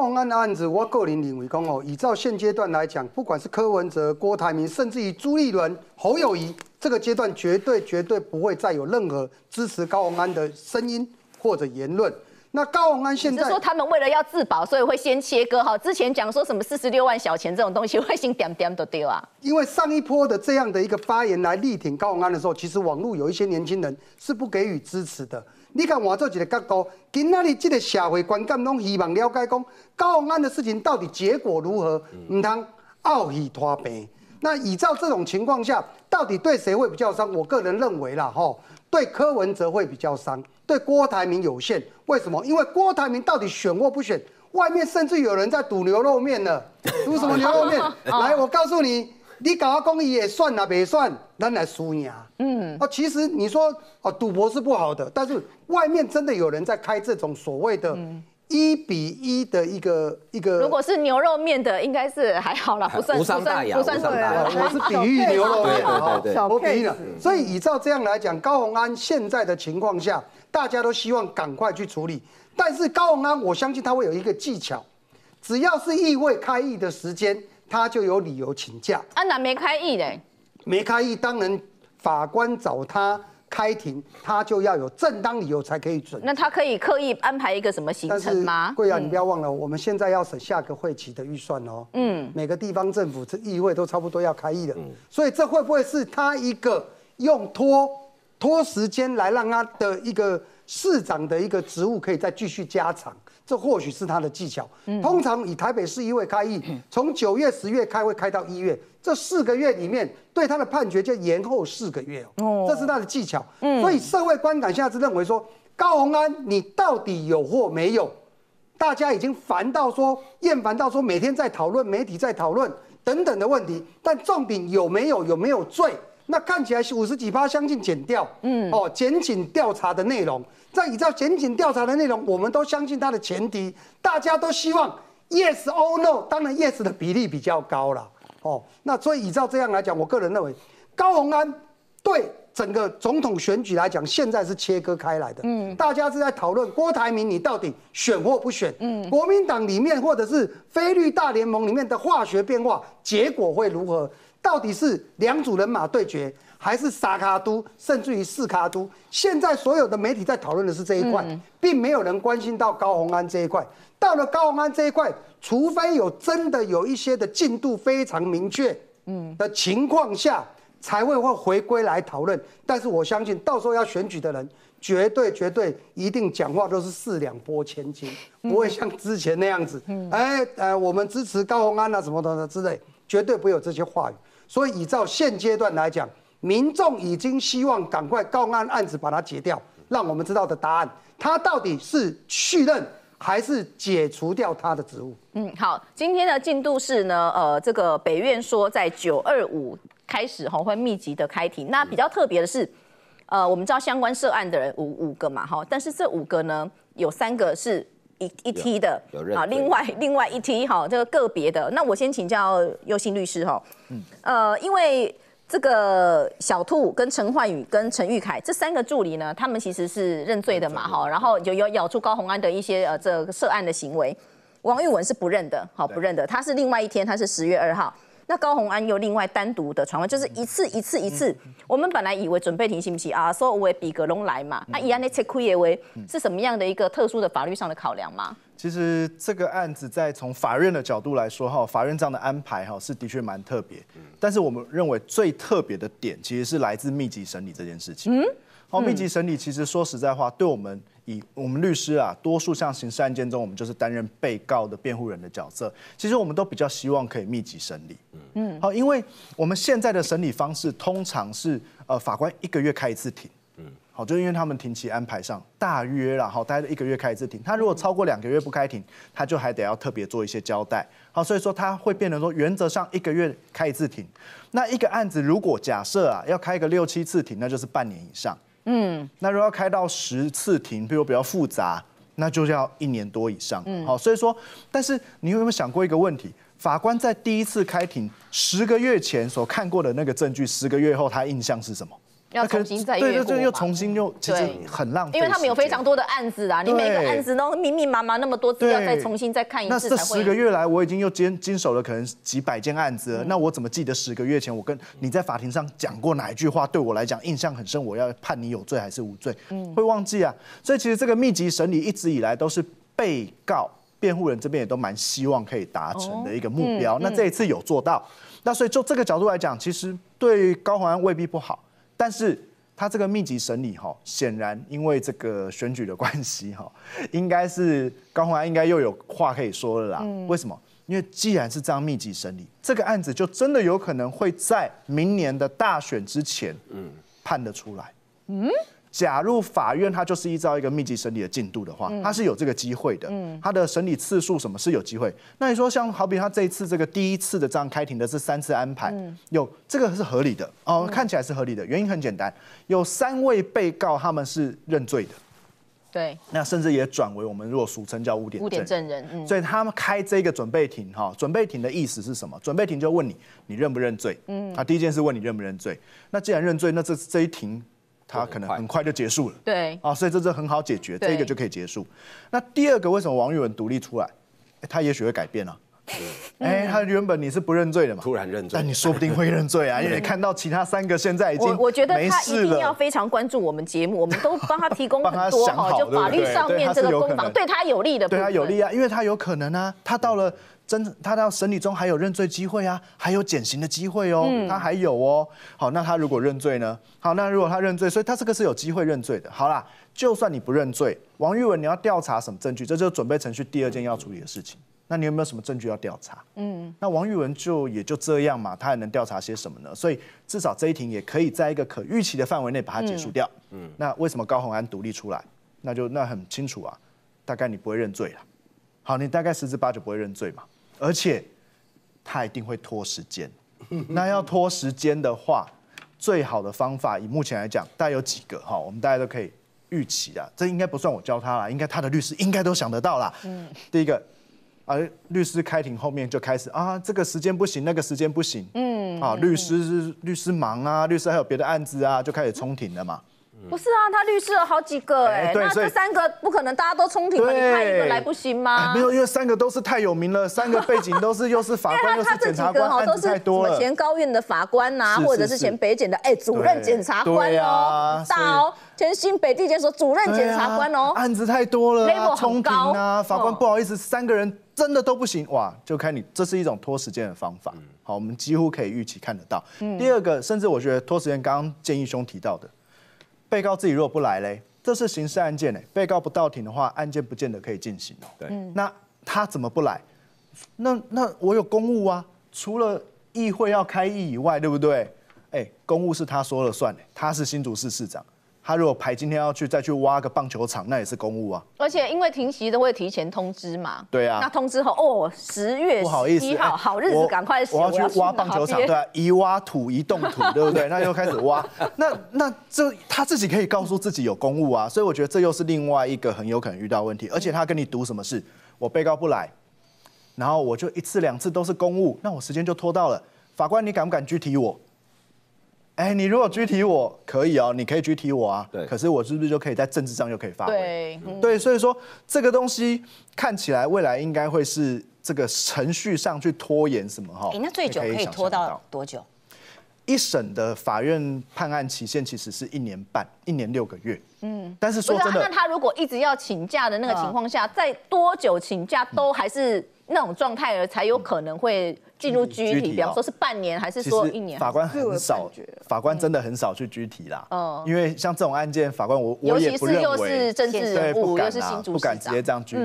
高宏安的案子，我个人认为讲哦，以照现阶段来讲，不管是柯文哲、郭台铭，甚至于朱立伦、侯友谊，这个阶段绝对绝对不会再有任何支持高宏安的声音或者言论。那高宏安现在，说他们为了要自保，所以会先切割哈。之前讲说什么四十六万小钱这种东西，会先点点都丢啊。因为上一波的这样的一个发言来力挺高宏安的时候，其实网络有一些年轻人是不给予支持的。你敢换做一个角度，今仔日这个社会观感拢希望了解讲，高安的事情到底结果如何，唔通傲喜拖肥。那依照这种情况下，到底对谁会比较伤？我个人认为啦，吼，对柯文哲会比较伤，对郭台铭有限。为什么？因为郭台铭到底选或不选，外面甚至有人在赌牛肉面呢？赌什么牛肉面？来，我告诉你，你搞我讲，也算选也未算，咱来输赢。嗯啊，其实你说啊，赌博是不好的，但是外面真的有人在开这种所谓的一比一的一个一个。如果是牛肉面的，应该是还好了，不算。无伤大雅，不算大。我是比喻牛肉面，对，我比喻。所以依照这样来讲，高鸿安现在的情况下，大家都希望赶快去处理。但是高鸿安，我相信他会有一个技巧，只要是议会开议的时间，他就有理由请假。啊，那没开议的，没开议，当然。法官找他开庭，他就要有正当理由才可以准。那他可以刻意安排一个什么行程吗？贵阳，你不要忘了，我们现在要审下个会期的预算哦。嗯。每个地方政府这议会都差不多要开议了，所以这会不会是他一个用拖拖时间来让他的一个市长的一个职务可以再继续加长？这或许是他的技巧。通常以台北市议会开议，从九月十月开会开到一月，这四个月里面。对他的判决就延后四个月哦，这是他的技巧。嗯，所以社会观感现在是认为说高鸿安你到底有或没有？大家已经烦到说厌烦到说每天在讨论，媒体在讨论等等的问题。但重点有没有有没有罪？那看起来是五十几趴相信减掉。嗯，哦，检警调查的内容，在依照检警调查的内容，我们都相信他的前提，大家都希望 yes or no，当然 yes 的比例比较高了。哦，那所以依照这样来讲，我个人认为，高鸿安对整个总统选举来讲，现在是切割开来的。嗯，大家是在讨论郭台铭你到底选或不选？嗯，国民党里面或者是菲律大联盟里面的化学变化，结果会如何？到底是两组人马对决？还是沙卡都，甚至于四卡都，现在所有的媒体在讨论的是这一块，并没有人关心到高宏安这一块。到了高宏安这一块，除非有真的有一些的进度非常明确，嗯的情况下，才会会回归来讨论。但是我相信，到时候要选举的人，绝对绝对一定讲话都是四两拨千斤，不会像之前那样子，哎呃，我们支持高鸿安啊什么的之类，绝对不有这些话语。所以以照现阶段来讲。民众已经希望赶快告案案子把它结掉，让我们知道的答案，他到底是续任还是解除掉他的职务？嗯，好，今天的进度是呢，呃，这个北院说在九二五开始哈会密集的开庭，那比较特别的是，呃，我们知道相关涉案的人五五个嘛哈，但是这五个呢有三个是一一梯的，啊，另外另外一梯哈这个个别的，那我先请教优心律师哈，嗯，呃，因为。这个小兔跟陈焕宇跟陈玉凯这三个助理呢，他们其实是认罪的嘛，哈，然后就有咬出高洪安的一些呃这个涉案的行为，王玉文是不认的，好不认的，他是另外一天，他是十月二号。那高红安又另外单独的传闻，就是一次一次一次。我们本来以为准备停行不行啊？说为比格隆来嘛，啊，以安内切亏耶为是什么样的一个特殊的法律上的考量吗？其实这个案子在从法院的角度来说哈，法院这样的安排哈是的确蛮特别。嗯。但是我们认为最特别的点其实是来自密集审理这件事情。嗯。好，密集审理其实说实在话，对我们以我们律师啊，多数像刑事案件中，我们就是担任被告的辩护人的角色。其实我们都比较希望可以密集审理。嗯嗯。好，因为我们现在的审理方式通常是，呃，法官一个月开一次庭。嗯。好，就因为他们庭期安排上，大约然后大概一个月开一次庭。他如果超过两个月不开庭，他就还得要特别做一些交代。好，所以说他会变成说，原则上一个月开一次庭。那一个案子如果假设啊，要开个六七次庭，那就是半年以上。嗯，那如果要开到十次庭，比如比较复杂，那就要一年多以上。嗯，好，所以说，但是你有没有想过一个问题？法官在第一次开庭十个月前所看过的那个证据，十个月后他印象是什么？要重新再阅过。对，又重新又，其实很浪费。因为他们有非常多的案子啊，你每个案子都密密麻麻那么多资料，再重新再看一次。那这十个月来，我已经又经经手了可能几百件案子。那我怎么记得十个月前我跟你在法庭上讲过哪一句话？对我来讲印象很深，我要判你有罪还是无罪？嗯，会忘记啊。所以其实这个密集审理一直以来都是被告辩护人这边也都蛮希望可以达成的一个目标。那这一次有做到。那所以就这个角度来讲，其实对高洪安未必不好。但是他这个密集审理哈，显然因为这个选举的关系哈，应该是高洪安应该又有话可以说了啦。为什么？因为既然是这样密集审理，这个案子就真的有可能会在明年的大选之前判得出来。嗯。假如法院它就是依照一个密集审理的进度的话，它是有这个机会的。它的审理次数什么是有机会？那你说像好比他这一次这个第一次的这样开庭的这三次安排，有这个是合理的哦，看起来是合理的。原因很简单，有三位被告他们是认罪的，对，那甚至也转为我们如果俗称叫污点污点证人，所以他们开这个准备庭哈，准备庭的意思是什么？准备庭就问你，你认不认罪？嗯，啊，第一件事问你认不认罪？那既然认罪，那这这一庭。他可能很快就结束了，对啊，所以这是很好解决，这一个就可以结束。那第二个为什么王玉文独立出来？他也许会改变啊。哎，他原本你是不认罪的嘛，突然认罪，但你说不定会认罪啊，因为看到其他三个现在已经，我觉得他一定要非常关注我们节目，我们都帮他 提供很多哈，就法律上面这个攻防对他有利的，对他有利啊，因为他有可能啊，他到了。真，他到审理中还有认罪机会啊，还有减刑的机会哦，他还有哦。好，那他如果认罪呢？好，那如果他认罪，所以他这个是有机会认罪的。好啦，就算你不认罪，王玉文，你要调查什么证据？这就是准备程序第二件要处理的事情。那你有没有什么证据要调查？嗯，那王玉文就也就这样嘛，他还能调查些什么呢？所以至少这一庭也可以在一个可预期的范围内把它结束掉。嗯，那为什么高鸿安独立出来？那就那很清楚啊，大概你不会认罪了。好，你大概十之八九不会认罪嘛。而且，他一定会拖时间。那要拖时间的话，最好的方法，以目前来讲，大概有几个哈，我们大家都可以预期的。这应该不算我教他啦，应该他的律师应该都想得到啦。嗯，第一个，啊，律师开庭后面就开始啊，这个时间不行，那个时间不行。嗯，啊，律师律师忙啊，律师还有别的案子啊，就开始冲庭了嘛。不是啊，他律师了好几个哎，那这三个不可能大家都冲庭了，你派一个来不行吗？没有，因为三个都是太有名了，三个背景都是又是法官，他 是检察官，案都是什了。前高院的法官呐，或者是前北检的哎，主任检察官哦，大哦。前新北地检所主任检察官哦，案子太多了，充高啊，法官不好意思，三个人真的都不行哇，就看你，这是一种拖时间的方法。好，我们几乎可以预期看得到。第二个，甚至我觉得拖时间，刚刚建议兄提到的。被告自己如果不来嘞，这是刑事案件嘞，被告不到庭的话，案件不见得可以进行哦。对，那他怎么不来？那那我有公务啊，除了议会要开议以外，对不对？哎，公务是他说了算的，他是新竹市市长。他如果排今天要去再去挖个棒球场，那也是公务啊。而且因为停席都会提前通知嘛。对啊。那通知后哦，十月意号好日子，赶快我要去挖棒球场。对啊，一挖土一动土，对不对？那又开始挖。那那这他自己可以告诉自己有公务啊，所以我觉得这又是另外一个很有可能遇到问题。而且他跟你赌什么事，我被告不来，然后我就一次两次都是公务，那我时间就拖到了。法官，你敢不敢具体我？哎，你如果拘提我可以哦，你可以拘提我啊。对。可是我是不是就可以在政治上就可以发挥？对对，所以说这个东西看起来未来应该会是这个程序上去拖延什么哈？哎，那最久可以拖到多久？一审的法院判案期限其实是一年半，一年六个月。嗯。但是说真的，他如果一直要请假的那个情况下，在多久请假都还是。那种状态了，才有可能会进入拘体，比方说是半年，还是说一年？法官很少，法官真的很少去拘体啦。因为像这种案件，法官我我也不认为。尤其是又是政治人物，又是新主，不敢直接这样提。